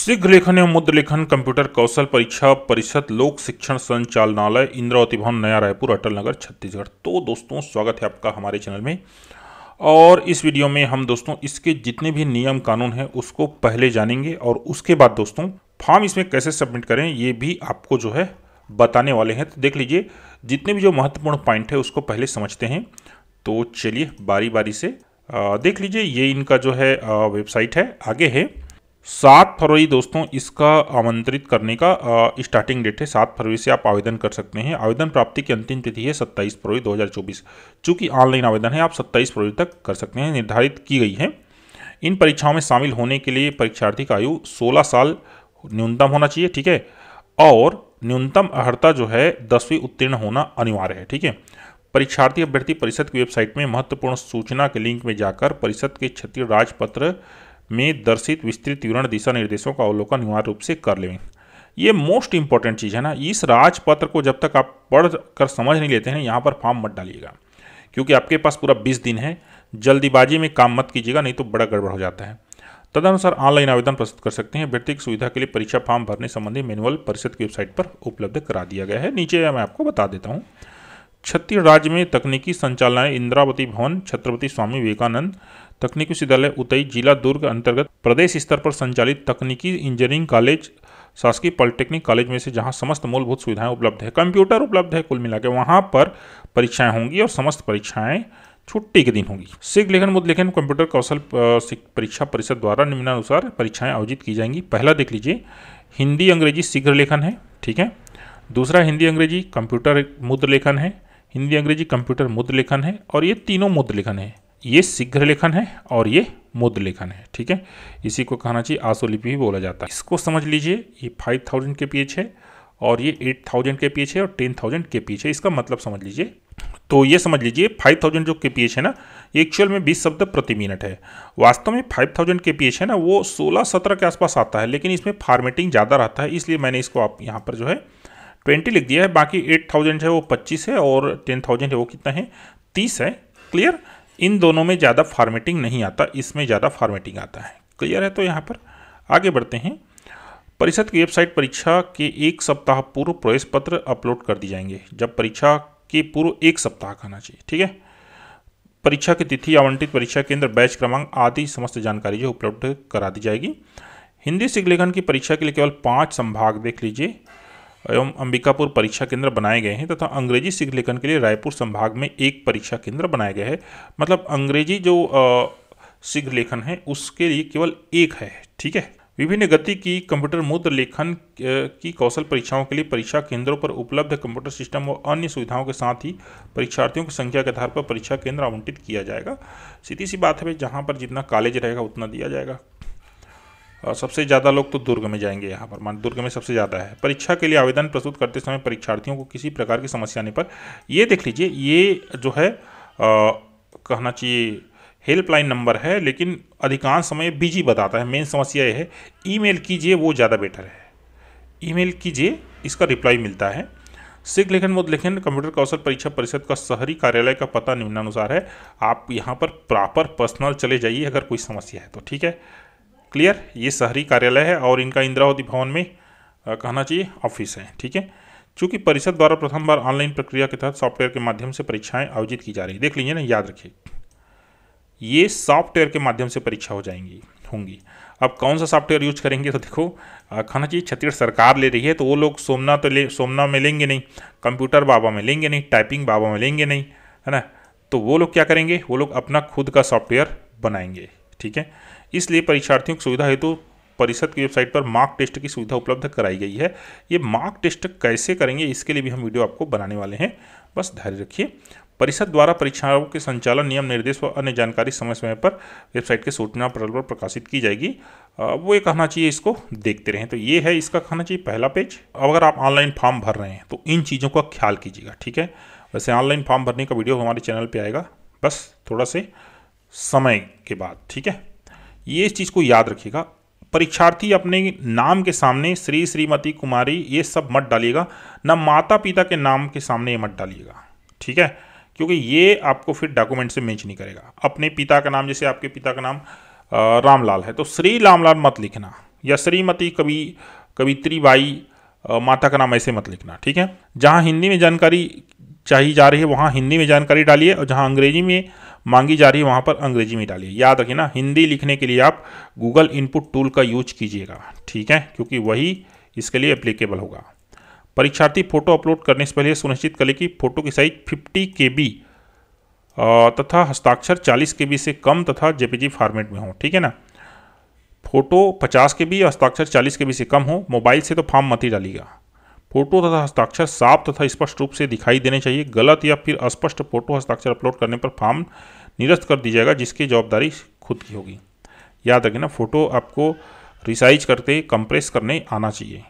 शीघ्र लेखन एवं मुद्र लेखन कंप्यूटर कौशल परीक्षा परिषद लोक शिक्षण संचालनालय इंद्रावती भवन नया रायपुर अटल नगर छत्तीसगढ़ तो दोस्तों स्वागत है आपका हमारे चैनल में और इस वीडियो में हम दोस्तों इसके जितने भी नियम कानून हैं उसको पहले जानेंगे और उसके बाद दोस्तों फॉर्म इसमें कैसे सबमिट करें ये भी आपको जो है बताने वाले हैं तो देख लीजिए जितने भी जो महत्वपूर्ण पॉइंट है उसको पहले समझते हैं तो चलिए बारी बारी से देख लीजिए ये इनका जो है वेबसाइट है आगे है सात फरवरी दोस्तों इसका आमंत्रित करने का स्टार्टिंग डेट है सात फरवरी से आप आवेदन कर सकते हैं आवेदन प्राप्ति की अंतिम तिथि है सत्ताईस फरवरी 2024 चूंकि ऑनलाइन आवेदन है आप सत्ताईस फरवरी तक कर सकते हैं निर्धारित की गई है इन परीक्षाओं में शामिल होने के लिए परीक्षार्थी का आयु सोलह साल न्यूनतम होना चाहिए ठीक है और न्यूनतम अर्ता जो है दसवीं उत्तीर्ण होना अनिवार्य है ठीक है परीक्षार्थी अभ्यर्थी परिषद की वेबसाइट में महत्वपूर्ण सूचना के लिंक में जाकर परिषद के क्षेत्रीय राजपत्र में दर्शित विस्तृत विवरण दिशा निर्देशों का अवलोकन अनिवार्य रूप से कर लें ये मोस्ट इंपॉर्टेंट चीज़ है ना इस राजपत्र को जब तक आप पढ़ कर समझ नहीं लेते हैं यहाँ पर फॉर्म मत डालिएगा क्योंकि आपके पास पूरा बीस दिन है जल्दीबाजी में काम मत कीजिएगा नहीं तो बड़ा गड़बड़ हो जाता है तदनुसार ऑनलाइन आवेदन प्रस्तुत कर सकते हैं व्यक्ति की सुविधा के लिए परीक्षा फॉर्म भरने संबंधी मैनुअल परिषद की वेबसाइट पर उपलब्ध करा दिया गया है नीचे मैं आपको बता देता हूँ छत्तीसगढ़ राज्य में तकनीकी संचालनालय इंद्रावती भवन छत्रपति स्वामी विवेकानंद तकनीकी विश्वविद्यालय उतई जिला दुर्ग अंतर्गत प्रदेश स्तर पर संचालित तकनीकी इंजीनियरिंग कॉलेज शासकीय पॉलिटेक्निक कॉलेज में से जहां समस्त मूलभूत सुविधाएं उपलब्ध है कंप्यूटर उपलब्ध है कुल मिला के वहाँ पर परीक्षाएं होंगी और समस्त परीक्षाएं छुट्टी के दिन होगी सिख लेखन मुद्द लेखन कंप्यूटर कौशल परीक्षा परिषद द्वारा निम्नानुसार परीक्षाएं आयोजित की जाएंगी पहला देख लीजिए हिंदी अंग्रेजी शीघ्र लेखन है ठीक है दूसरा हिंदी अंग्रेजी कंप्यूटर मुद्र लेखन है हिंदी अंग्रेजी कंप्यूटर मुद्र लेखन है और ये तीनों मुद्र लेखन है ये शीघ्र लेखन है और ये मुद्र लेखन है ठीक है इसी को कहना चाहिए आसोलिपि भी बोला जाता है इसको समझ लीजिए ये फाइव थाउजेंड के पीछे है और ये एट थाउजेंड के पीछे है और टेन थाउजेंड के पीछे है इसका मतलब समझ लीजिए तो ये समझ लीजिए फाइव थाउजेंड जो के पी है ना ये एक्चुअल में बीस शब्द प्रति मिनट है वास्तव में फाइव थाउजेंड के पी है ना वो सोलह सत्रह के आसपास आता है लेकिन इसमें फार्मेटिंग ज़्यादा रहता है इसलिए मैंने इसको आप यहाँ पर जो है ट्वेंटी लिख दिया है बाकी एट थाउजेंड है वो पच्चीस है और टेन थाउजेंड है वो कितना है तीस है क्लियर इन दोनों में ज़्यादा फॉर्मेटिंग नहीं आता इसमें ज़्यादा फॉर्मेटिंग आता है क्लियर है तो यहाँ पर आगे बढ़ते हैं परिषद की वेबसाइट परीक्षा के एक सप्ताह पूर्व प्रवेश पत्र अपलोड कर दिए जाएंगे जब परीक्षा के पूर्व एक सप्ताह का आना चाहिए ठीक है परीक्षा की तिथि आवंटित परीक्षा केंद्र बैच क्रमांक आदि समस्त जानकारी जो उपलब्ध करा दी जाएगी हिंदी सिख लेखन की परीक्षा के लिए केवल पाँच संभाग देख लीजिए एवं अंबिकापुर परीक्षा केंद्र बनाए गए हैं तथा अंग्रेजी सिख लेखन के लिए रायपुर संभाग में एक परीक्षा केंद्र बनाया गया है मतलब अंग्रेजी जो सिख लेखन है उसके लिए केवल एक है ठीक है विभिन्न गति की कंप्यूटर मुद्र लेखन की कौशल परीक्षाओं के लिए परीक्षा केंद्रों पर उपलब्ध कंप्यूटर सिस्टम व अन्य सुविधाओं के साथ ही परीक्षार्थियों की संख्या के आधार पर परीक्षा केंद्र आवंटित किया जाएगा सीधी सी बात है जहाँ पर जितना कॉलेज रहेगा उतना दिया जाएगा और सबसे ज़्यादा लोग तो दुर्ग में जाएंगे यहाँ पर मान दुर्ग में सबसे ज़्यादा है परीक्षा के लिए आवेदन प्रस्तुत करते समय परीक्षार्थियों को किसी प्रकार की समस्या आने पर ये देख लीजिए ये जो है आ, कहना चाहिए हेल्पलाइन नंबर है लेकिन अधिकांश समय बिजी बताता है मेन समस्या ये है ईमेल कीजिए वो ज़्यादा बेटर है ईमेल कीजिए इसका रिप्लाई मिलता है सिख लेखन बोध लेखन कंप्यूटर कौशल परीक्षा परिषद का शहरी कार्यालय का पता निम्नानुसार है आप यहाँ पर प्रॉपर पर्सनल चले जाइए अगर कोई समस्या है तो ठीक है क्लियर ये शहरी कार्यालय है और इनका इंद्रावती भवन में आ, कहना चाहिए ऑफिस है ठीक है चूँकि परिषद द्वारा प्रथम बार ऑनलाइन प्रक्रिया के तहत सॉफ्टवेयर के माध्यम से परीक्षाएं आयोजित की जा रही है देख लीजिए ना याद रखिए ये सॉफ्टवेयर के माध्यम से परीक्षा हो जाएंगी होंगी अब कौन सा सॉफ्टवेयर यूज करेंगे तो देखो खाना चाहिए छत्तीसगढ़ सरकार ले रही है तो वो लोग सोमना तो ले सोमना में लेंगे नहीं कंप्यूटर बाबा में लेंगे नहीं टाइपिंग बाबा में लेंगे नहीं है ना तो वो लोग क्या करेंगे वो लोग अपना खुद का सॉफ्टवेयर बनाएंगे ठीक है इसलिए परीक्षार्थियों की सुविधा हेतु परिषद की वेबसाइट पर मार्क टेस्ट की सुविधा उपलब्ध कराई गई है ये मार्क टेस्ट कैसे करेंगे इसके लिए भी हम वीडियो आपको बनाने वाले हैं बस धैर्य रखिए परिषद द्वारा परीक्षाओं के संचालन नियम निर्देश व अन्य जानकारी समय समय पर वेबसाइट के सूचना पटल पर प्रकाशित की जाएगी वो ये कहना चाहिए इसको देखते रहें तो ये है इसका कहना चाहिए पहला पेज अगर आप ऑनलाइन फॉर्म भर रहे हैं तो इन चीज़ों का ख्याल कीजिएगा ठीक है वैसे ऑनलाइन फॉर्म भरने का वीडियो हमारे चैनल पर आएगा बस थोड़ा से समय के बाद ठीक है ये इस चीज़ को याद रखिएगा परीक्षार्थी अपने नाम के सामने श्री श्रीमती कुमारी ये सब मत डालिएगा ना माता पिता के नाम के सामने ये मत डालिएगा ठीक है क्योंकि ये आपको फिर डॉक्यूमेंट से मैच नहीं करेगा अपने पिता का नाम जैसे आपके पिता का नाम रामलाल है तो श्री रामलाल मत लिखना या श्रीमती कवि कवित्री बाई माता का नाम ऐसे मत लिखना ठीक है जहाँ हिंदी में जानकारी चाहिए जा रही है वहाँ हिंदी में जानकारी डालिए और जहाँ अंग्रेजी में मांगी जा रही है वहाँ पर अंग्रेजी में डालिए याद रखिए ना हिंदी लिखने के लिए आप गूगल इनपुट टूल का यूज कीजिएगा ठीक है क्योंकि वही इसके लिए एप्लीकेबल होगा परीक्षार्थी फोटो अपलोड करने से पहले सुनिश्चित करें कि फोटो की साइज फिफ्टी के तथा हस्ताक्षर चालीस के से कम तथा जेपीजी फॉर्मेट में हो ठीक है ना फोटो पचास के बी हस्ताक्षर चालीस के से कम हो मोबाइल से तो फॉर्म मत ही डालिएगा फोटो तथा हस्ताक्षर साफ तथा स्पष्ट रूप से दिखाई देने चाहिए गलत या फिर अस्पष्ट फोटो हस्ताक्षर अपलोड करने पर फॉर्म निरस्त कर दी जाएगा जिसकी जवाबदारी खुद की होगी याद रखें ना फोटो आपको रिसाइज करते कंप्रेस करने आना चाहिए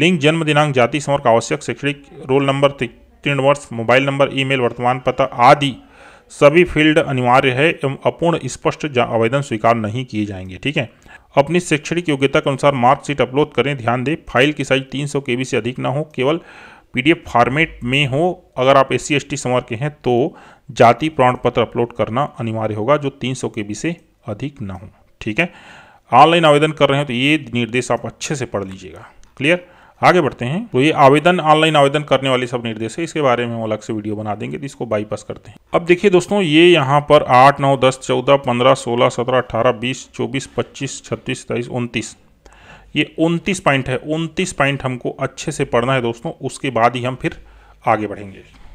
लिंक जन्म दिनांक जाति समर्क आवश्यक शैक्षणिक रोल नंबर तीन वर्ष मोबाइल नंबर ईमेल वर्तमान पता आदि सभी फील्ड अनिवार्य है एवं अपूर्ण स्पष्ट आवेदन स्वीकार नहीं किए जाएंगे ठीक है अपनी शैक्षणिक योग्यता के अनुसार मार्कशीट अपलोड करें ध्यान दें फाइल की साइज 300 के से अधिक ना हो केवल पीडीएफ फॉर्मेट में हो अगर आप एस सी संवर के हैं तो जाति प्रमाण पत्र अपलोड करना अनिवार्य होगा जो 300 केबी से अधिक ना हो ठीक है ऑनलाइन आवेदन कर रहे हैं तो ये निर्देश आप अच्छे से पढ़ लीजिएगा क्लियर आगे बढ़ते हैं तो ये आवेदन ऑनलाइन आवेदन करने वाले सब निर्देश है इसके बारे में हम अलग से वीडियो बना देंगे तो इसको बाईपास करते हैं अब देखिए दोस्तों ये यहाँ पर आठ नौ दस चौदह पंद्रह सोलह सत्रह अठारह बीस चौबीस पच्चीस छत्तीस तेईस उनतीस ये उनतीस पॉइंट है उनतीस पॉइंट हमको अच्छे से पढ़ना है दोस्तों उसके बाद ही हम फिर आगे बढ़ेंगे